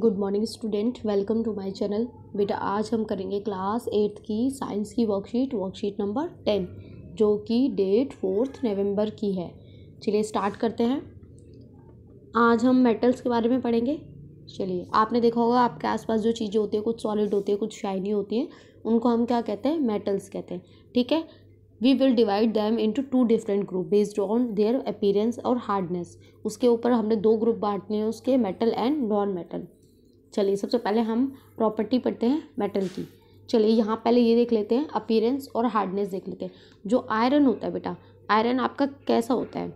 good morning student welcome to my channel बेटा आज हम करेंगे क्लास एट्थ की साइंस की वर्कशीट वर्कशीट नंबर टेन जो कि डेट फोर्थ नवंबर की है चलिए स्टार्ट करते हैं आज हम मेटल्स के बारे में पढ़ेंगे चलिए आपने देखा होगा आपके आसपास जो चीज़ें होती हैं कुछ सॉलिड होती है कुछ शाइनी होती हैं उनको हम क्या कहते हैं मेटल्स कहते हैं ठीक है we will divide them into two different group based on their appearance और हार्डनेस उसके ऊपर हमने दो ग्रुप बांटने हैं उसके मेटल एंड नॉन मेटल चलिए सबसे पहले हम प्रॉपर्टी पढ़ते हैं मेटल की चलिए यहाँ पहले ये देख लेते हैं अपीयरेंस और हार्डनेस देख लेते हैं जो आयरन होता है बेटा आयरन आपका कैसा होता है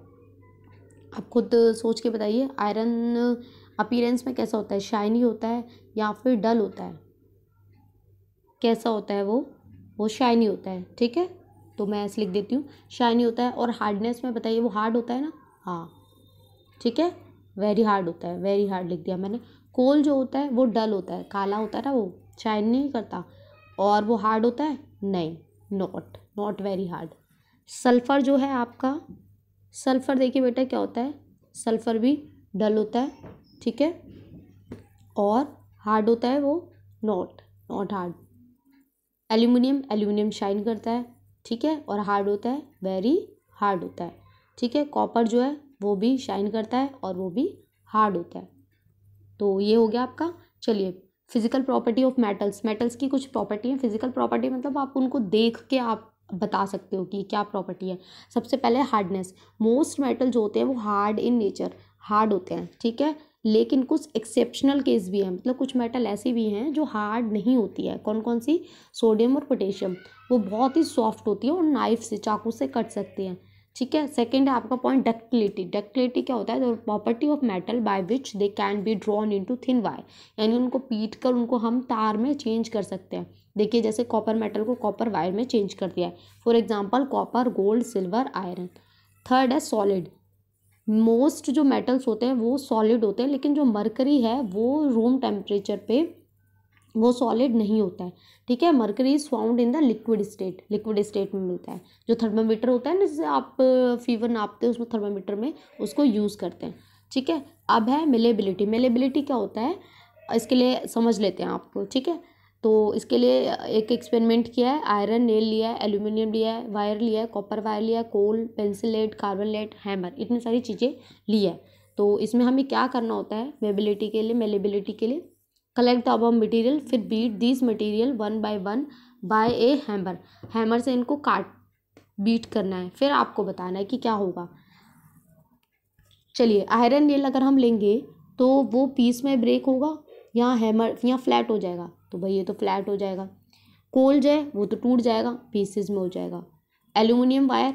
आप खुद सोच के बताइए आयरन अपीरेंस में कैसा होता है शाइनी होता है या फिर डल होता है कैसा होता है वो वो शाइनी होता है ठीक है तो मैं ऐसे लिख देती हूँ शाइनी होता है और हार्डनेस में बताइए वो हार्ड होता है ना हाँ ठीक है वेरी हार्ड होता है वेरी हार्ड लिख दिया मैंने कोल जो होता है वो डल होता है काला होता है ना वो शाइन नहीं करता और वो हार्ड होता है नहीं not not very hard sulphur जो है आपका सल्फ़र देखिए बेटा क्या होता है सल्फ़र भी डल होता है ठीक है और हार्ड होता है वो not not hard aluminium aluminium shine करता है ठीक है और हार्ड होता है वेरी हार्ड होता है ठीक है कॉपर जो है वो भी शाइन करता है और वो भी हार्ड होता है तो ये हो गया आपका चलिए physical property of metals metals की कुछ प्रॉपर्टी है फिजिकल प्रॉपर्टी मतलब आप उनको देख के आप बता सकते हो कि क्या प्रॉपर्टी है सबसे पहले हार्डनेस मोस्ट मेटल जो होते हैं वो हार्ड इन नेचर हार्ड होते हैं ठीक है लेकिन कुछ एक्सेप्शनल केस भी हैं मतलब कुछ मेटल ऐसे भी हैं जो हार्ड नहीं होती है कौन कौन सी सोडियम और पोटेशियम वो बहुत ही सॉफ्ट होती है और नाइफ से चाकू से कट सकते हैं ठीक है सेकेंड है आपका पॉइंट डक्टिलिटी डक्टिलिटी क्या होता है property of metal by which they can be drawn into thin wire यानी उनको पीट कर उनको हम तार में चेंज कर सकते हैं देखिए जैसे कॉपर मेटल को कॉपर वायर में चेंज कर दिया है for example copper gold silver iron third है सॉलिड मोस्ट जो मेटल्स होते हैं वो सॉलिड होते हैं लेकिन जो मरकरी है वो रूम टेम्परेचर पे वो सॉलिड नहीं होता है ठीक है mercury is found in the liquid state liquid state में मिलता है जो थर्मामीटर होता है ना जिससे आप फीवर नापते हो उसमें थर्मामीटर में उसको यूज़ करते हैं ठीक है अब है मिलेबिलिटी मिलेबिलिटी क्या होता है इसके लिए समझ लेते हैं आपको ठीक है तो इसके लिए एक एक्सपेरिमेंट किया है आयरन नेल लिया है एल्यूमिनियम लिया है वायर लिया है कॉपर वायर लिया है coal pencil carbon lead hammer इतनी सारी चीज़ें ली है तो इसमें हमें क्या करना होता है मेबिलिटी के लिए मेलेबिलिटी के लिए कलेक्ट द अबव मटीरियल फिर beat this material one by one by a hammer hammer से इनको काट बीट करना है फिर आपको बताना है कि क्या होगा चलिए आयरन रेल अगर हम लेंगे तो वो पीस में ब्रेक होगा यहाँ हैमर यहाँ फ्लैट हो जाएगा तो भाई ये तो फ्लैट हो जाएगा कोल जो है वो तो टूट जाएगा पीसेज में हो जाएगा एल्यूमिनियम वायर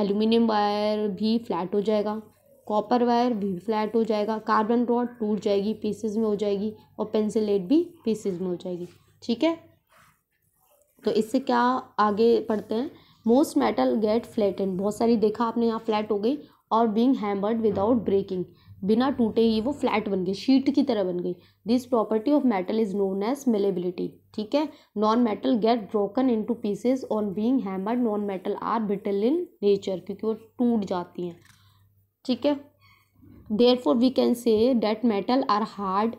एल्यूमिनियम वायर भी फ्लैट हो जाएगा कॉपर वायर भी फ्लैट हो जाएगा कार्बन रॉड टूट जाएगी पीसेज में हो जाएगी और पेंसिलेट भी पीसेज में हो जाएगी ठीक है तो इससे क्या आगे पढ़ते हैं मोस्ट मेटल गेट एंड बहुत सारी देखा आपने यहाँ फ्लैट हो गई और बींग हैमर्ड विदाउट ब्रेकिंग बिना टूटे ही वो फ्लैट बन गई शीट की तरह बन गई this property of metal is known as malleability ठीक है non metal get broken into pieces on being hammered non metal are brittle in nature क्योंकि वो टूट जाती हैं ठीक है therefore we can say that metal are hard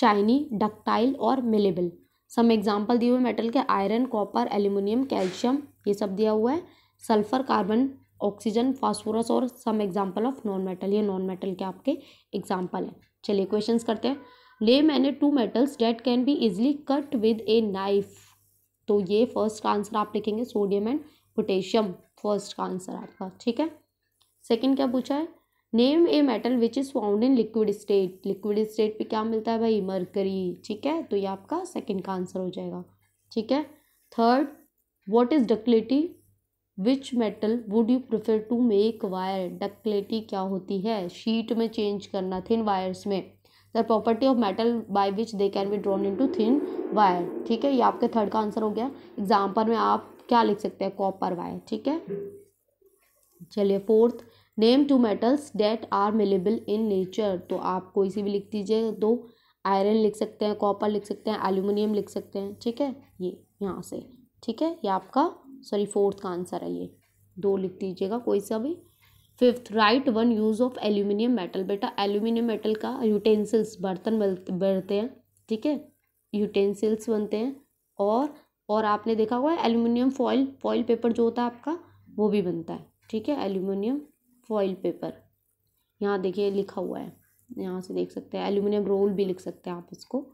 shiny ductile और मिलेबल सम एग्जाम्पल दिए हुए मेटल के आयरन कॉपर एल्यूमिनियम कैल्शियम ये सब दिया हुआ है सल्फर कार्बन ऑक्सीजन फास्फोरस और some example of non metal ये नॉन मेटल के आपके एग्जाम्पल हैं चलिए क्वेश्चन करते हैं ले मैंने two metals that can be easily cut with a knife तो ये फर्स्ट आंसर आप लिखेंगे सोडियम एंड पोटेशियम फर्स्ट का आंसर आपका ठीक है सेकंड क्या पूछा है name a metal which is found in liquid state liquid state पे क्या मिलता है भाई मरकरी ठीक है तो ये आपका सेकंड का आंसर हो जाएगा ठीक है third what is ductility which metal would you prefer to make wire ductility क्या होती है शीट में चेंज करना थिन वायर्स में the property of metal by which they can be drawn into thin wire ठीक है ये आपके थर्ड का आंसर हो गया एग्जाम्पल में आप क्या लिख सकते हैं कॉपर वायर ठीक है चलिए fourth name two metals that are malleable in nature तो आप कोई सी भी लिख दीजिए तो आयरन लिख सकते हैं कॉपर लिख सकते हैं एल्यूमिनियम लिख सकते हैं ठीक है ये यहाँ से ठीक है ये आपका सॉरी फोर्थ का आंसर है ये दो लिख दीजिएगा कोई सा भी fifth write one use of aluminium metal बेटा एल्यूमिनियम मेटल का यूटेंसिल्स बर्तन बनते हैं ठीक है यूटेंसिल्स बनते हैं और और आपने देखा हुआ है एल्यूमिनियम फॉइल फॉइल पेपर जो होता है आपका वो भी बनता है ठीक है एल्यूमिनियम फॉइल पेपर यहाँ देखिए लिखा हुआ है यहाँ से देख सकते हैं एल्यूमिनियम रोल भी लिख सकते हैं आप इसको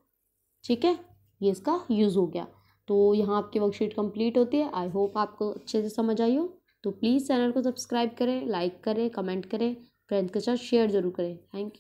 ठीक है ये इसका यूज़ हो गया तो यहाँ आपकी वर्कशीट कंप्लीट होती है आई होप आपको अच्छे से समझ आई हो तो प्लीज़ चैनल को सब्सक्राइब करें लाइक करें कमेंट करें फ्रेंड्स के साथ शेयर जरूर करें थैंक यू